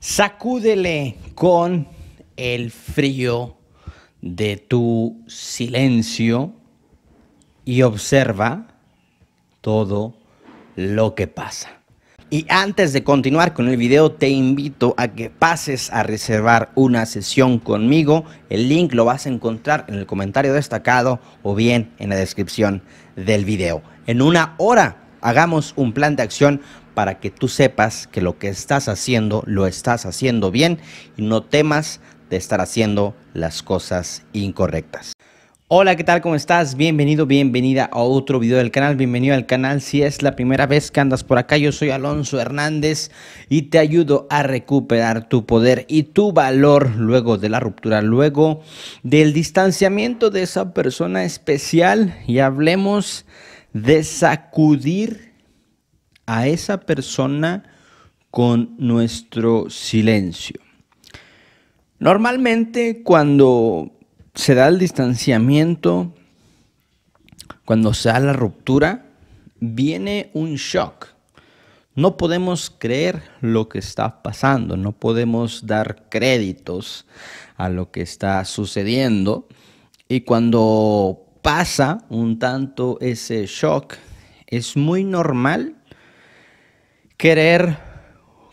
Sacúdele con el frío de tu silencio y observa todo lo que pasa. Y antes de continuar con el video, te invito a que pases a reservar una sesión conmigo. El link lo vas a encontrar en el comentario destacado o bien en la descripción del video. En una hora hagamos un plan de acción para que tú sepas que lo que estás haciendo lo estás haciendo bien y no temas de estar haciendo las cosas incorrectas. Hola, ¿qué tal? ¿Cómo estás? Bienvenido, bienvenida a otro video del canal. Bienvenido al canal. Si es la primera vez que andas por acá, yo soy Alonso Hernández y te ayudo a recuperar tu poder y tu valor luego de la ruptura, luego del distanciamiento de esa persona especial y hablemos de sacudir a esa persona con nuestro silencio. Normalmente cuando se da el distanciamiento, cuando se da la ruptura, viene un shock. No podemos creer lo que está pasando, no podemos dar créditos a lo que está sucediendo. Y cuando pasa un tanto ese shock, es muy normal querer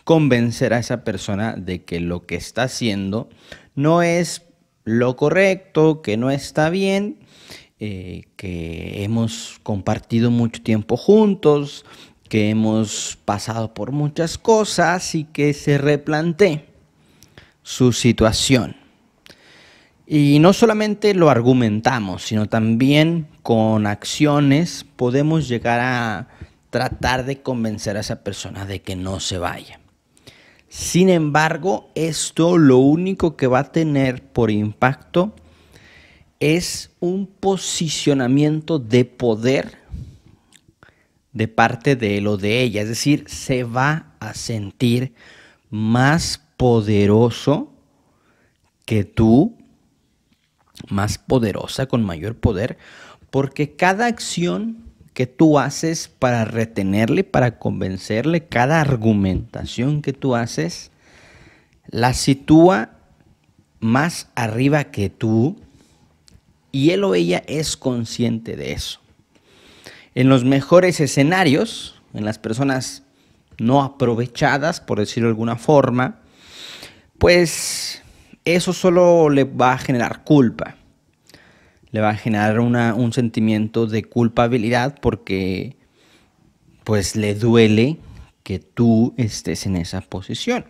convencer a esa persona de que lo que está haciendo no es lo correcto, que no está bien, eh, que hemos compartido mucho tiempo juntos, que hemos pasado por muchas cosas y que se replantee su situación. Y no solamente lo argumentamos, sino también con acciones podemos llegar a tratar de convencer a esa persona de que no se vaya. Sin embargo, esto lo único que va a tener por impacto es un posicionamiento de poder de parte de él o de ella. Es decir, se va a sentir más poderoso que tú, más poderosa, con mayor poder, porque cada acción que tú haces para retenerle, para convencerle, cada argumentación que tú haces, la sitúa más arriba que tú y él o ella es consciente de eso. En los mejores escenarios, en las personas no aprovechadas, por decirlo de alguna forma, pues eso solo le va a generar culpa le va a generar un sentimiento de culpabilidad porque pues le duele que tú estés en esa posición.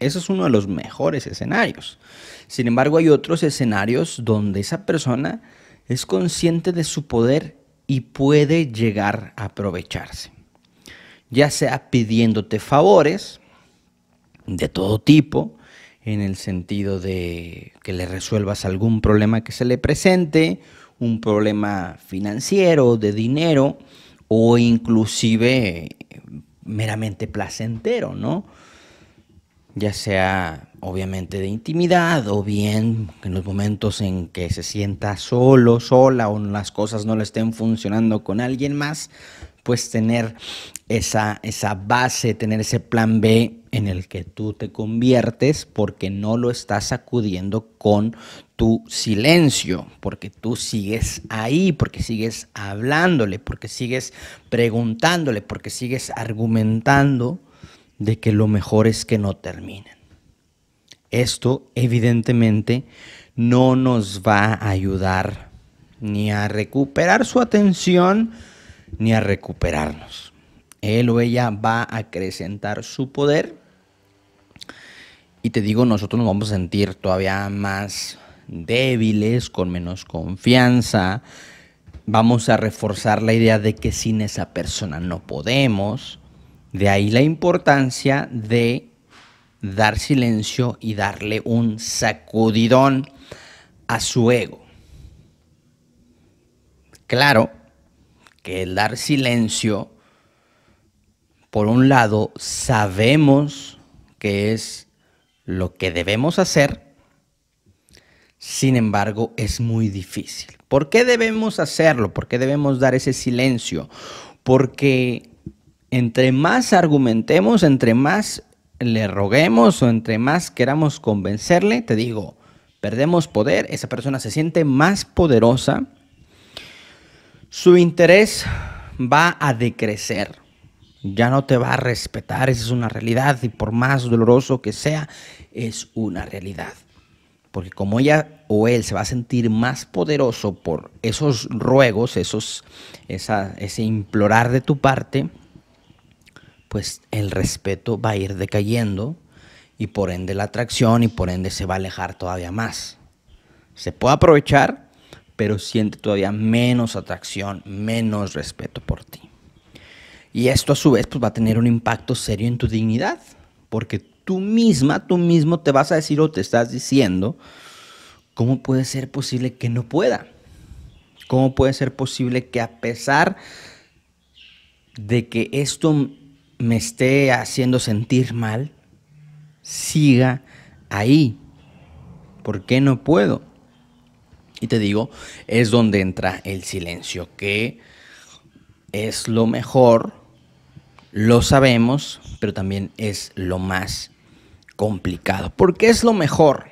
Ese es uno de los mejores escenarios. Sin embargo, hay otros escenarios donde esa persona es consciente de su poder y puede llegar a aprovecharse. Ya sea pidiéndote favores de todo tipo, en el sentido de que le resuelvas algún problema que se le presente, un problema financiero, de dinero o inclusive eh, meramente placentero, ¿no? Ya sea obviamente de intimidad o bien en los momentos en que se sienta solo, sola o las cosas no le estén funcionando con alguien más, pues tener esa, esa base, tener ese plan B en el que tú te conviertes porque no lo estás acudiendo con tu silencio, porque tú sigues ahí, porque sigues hablándole, porque sigues preguntándole, porque sigues argumentando de que lo mejor es que no terminen. Esto evidentemente no nos va a ayudar ni a recuperar su atención, ni a recuperarnos. Él o ella va a acrecentar su poder. Y te digo, nosotros nos vamos a sentir todavía más débiles, con menos confianza. Vamos a reforzar la idea de que sin esa persona no podemos. De ahí la importancia de dar silencio y darle un sacudidón a su ego. Claro, que el dar silencio, por un lado, sabemos que es lo que debemos hacer, sin embargo, es muy difícil. ¿Por qué debemos hacerlo? ¿Por qué debemos dar ese silencio? Porque entre más argumentemos, entre más le roguemos o entre más queramos convencerle, te digo, perdemos poder, esa persona se siente más poderosa su interés va a decrecer. Ya no te va a respetar, esa es una realidad y por más doloroso que sea, es una realidad. Porque como ella o él se va a sentir más poderoso por esos ruegos, esos, esa, ese implorar de tu parte, pues el respeto va a ir decayendo y por ende la atracción y por ende se va a alejar todavía más. Se puede aprovechar, pero siente todavía menos atracción, menos respeto por ti. Y esto a su vez pues, va a tener un impacto serio en tu dignidad, porque tú misma, tú mismo te vas a decir o te estás diciendo, ¿cómo puede ser posible que no pueda? ¿Cómo puede ser posible que a pesar de que esto me esté haciendo sentir mal, siga ahí? ¿Por qué no puedo? Y te digo, es donde entra el silencio, que es lo mejor, lo sabemos, pero también es lo más complicado. ¿Por qué es lo mejor?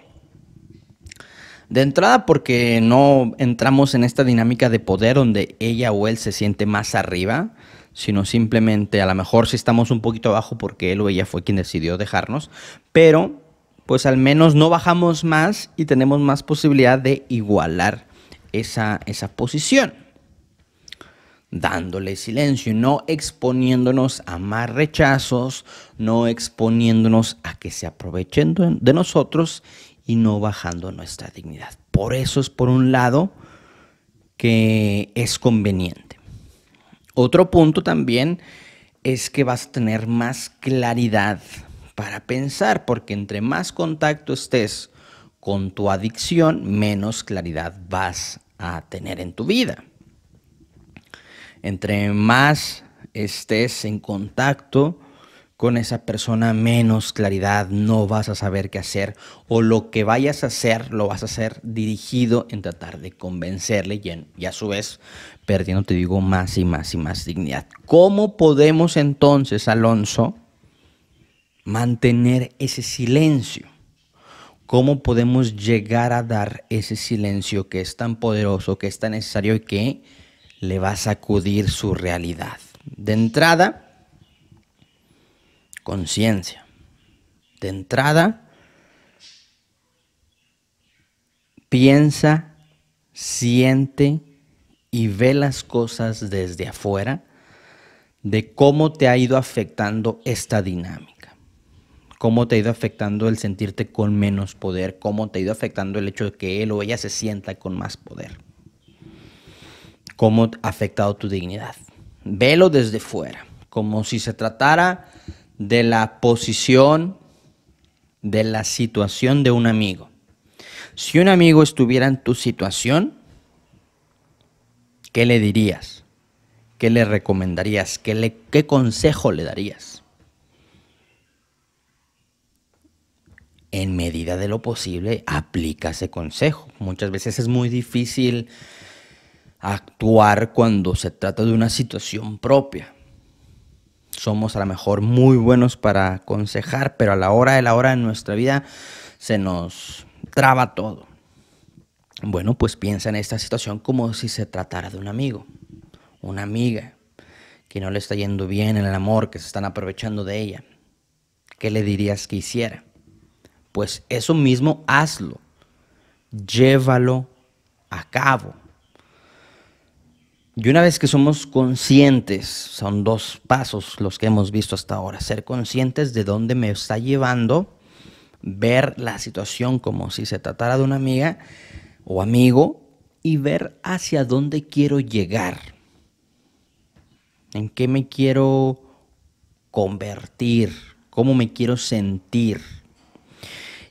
De entrada, porque no entramos en esta dinámica de poder donde ella o él se siente más arriba, sino simplemente a lo mejor si estamos un poquito abajo porque él o ella fue quien decidió dejarnos, pero pues al menos no bajamos más y tenemos más posibilidad de igualar esa, esa posición. Dándole silencio, no exponiéndonos a más rechazos, no exponiéndonos a que se aprovechen de nosotros y no bajando nuestra dignidad. Por eso es por un lado que es conveniente. Otro punto también es que vas a tener más claridad para pensar, porque entre más contacto estés con tu adicción, menos claridad vas a tener en tu vida. Entre más estés en contacto con esa persona, menos claridad no vas a saber qué hacer o lo que vayas a hacer lo vas a hacer dirigido en tratar de convencerle y, a su vez perdiendo, te digo, más y más y más dignidad. ¿Cómo podemos entonces, Alonso, mantener ese silencio. ¿Cómo podemos llegar a dar ese silencio que es tan poderoso, que es tan necesario y que le va a sacudir su realidad? De entrada, conciencia. De entrada, piensa, siente y ve las cosas desde afuera de cómo te ha ido afectando esta dinámica cómo te ha ido afectando el sentirte con menos poder, cómo te ha ido afectando el hecho de que él o ella se sienta con más poder, cómo ha afectado tu dignidad. Velo desde fuera, como si se tratara de la posición, de la situación de un amigo. Si un amigo estuviera en tu situación, ¿qué le dirías? ¿Qué le recomendarías? ¿Qué, le, qué consejo le darías? en medida de lo posible, aplica ese consejo. Muchas veces es muy difícil actuar cuando se trata de una situación propia. Somos a lo mejor muy buenos para aconsejar, pero a la hora de la hora en nuestra vida se nos traba todo. Bueno, pues piensa en esta situación como si se tratara de un amigo, una amiga, que no le está yendo bien en el amor, que se están aprovechando de ella. ¿Qué le dirías que hiciera? pues eso mismo hazlo, llévalo a cabo. Y una vez que somos conscientes, son dos pasos los que hemos visto hasta ahora, ser conscientes de dónde me está llevando, ver la situación como si se tratara de una amiga o amigo y ver hacia dónde quiero llegar, en qué me quiero convertir, cómo me quiero sentir.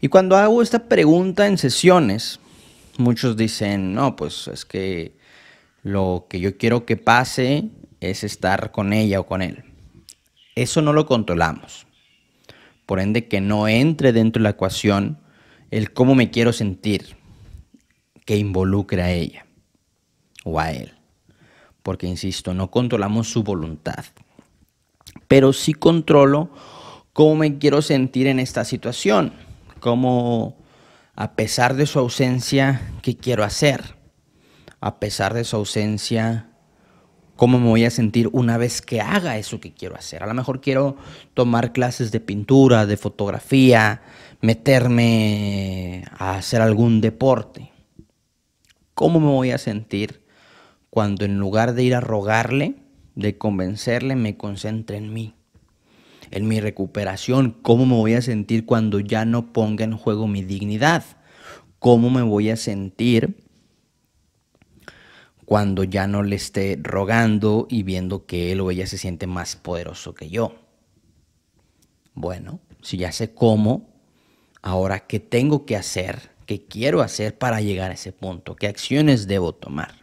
Y cuando hago esta pregunta en sesiones, muchos dicen, no, pues es que lo que yo quiero que pase es estar con ella o con él. Eso no lo controlamos. Por ende, que no entre dentro de la ecuación el cómo me quiero sentir, que involucre a ella o a él. Porque, insisto, no controlamos su voluntad. Pero sí controlo cómo me quiero sentir en esta situación Cómo, a pesar de su ausencia, ¿qué quiero hacer? A pesar de su ausencia, ¿cómo me voy a sentir una vez que haga eso que quiero hacer? A lo mejor quiero tomar clases de pintura, de fotografía, meterme a hacer algún deporte. ¿Cómo me voy a sentir cuando en lugar de ir a rogarle, de convencerle, me concentre en mí? en mi recuperación, cómo me voy a sentir cuando ya no ponga en juego mi dignidad, cómo me voy a sentir cuando ya no le esté rogando y viendo que él o ella se siente más poderoso que yo. Bueno, si ya sé cómo, ahora qué tengo que hacer, qué quiero hacer para llegar a ese punto, qué acciones debo tomar.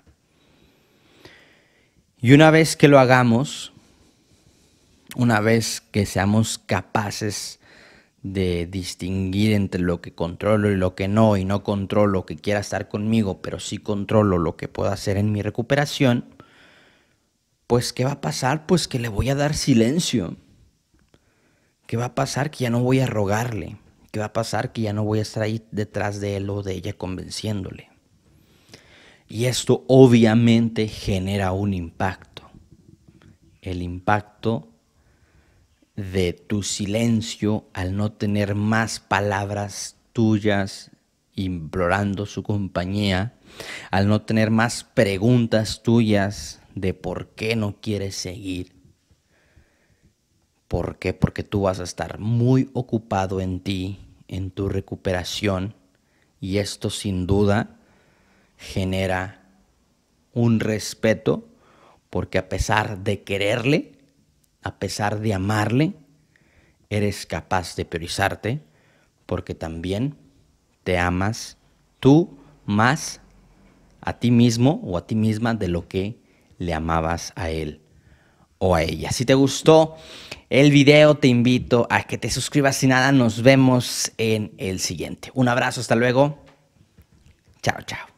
Y una vez que lo hagamos, una vez que seamos capaces de distinguir entre lo que controlo y lo que no, y no controlo que quiera estar conmigo, pero sí controlo lo que pueda hacer en mi recuperación, pues ¿qué va a pasar? Pues que le voy a dar silencio. ¿Qué va a pasar? Que ya no voy a rogarle. ¿Qué va a pasar? Que ya no voy a estar ahí detrás de él o de ella convenciéndole. Y esto obviamente genera un impacto. El impacto de tu silencio al no tener más palabras tuyas implorando su compañía, al no tener más preguntas tuyas de por qué no quieres seguir. ¿Por qué? Porque tú vas a estar muy ocupado en ti, en tu recuperación, y esto sin duda genera un respeto, porque a pesar de quererle, a pesar de amarle, eres capaz de priorizarte porque también te amas tú más a ti mismo o a ti misma de lo que le amabas a él o a ella. Si te gustó el video, te invito a que te suscribas. Si nada, nos vemos en el siguiente. Un abrazo, hasta luego. Chao, chao.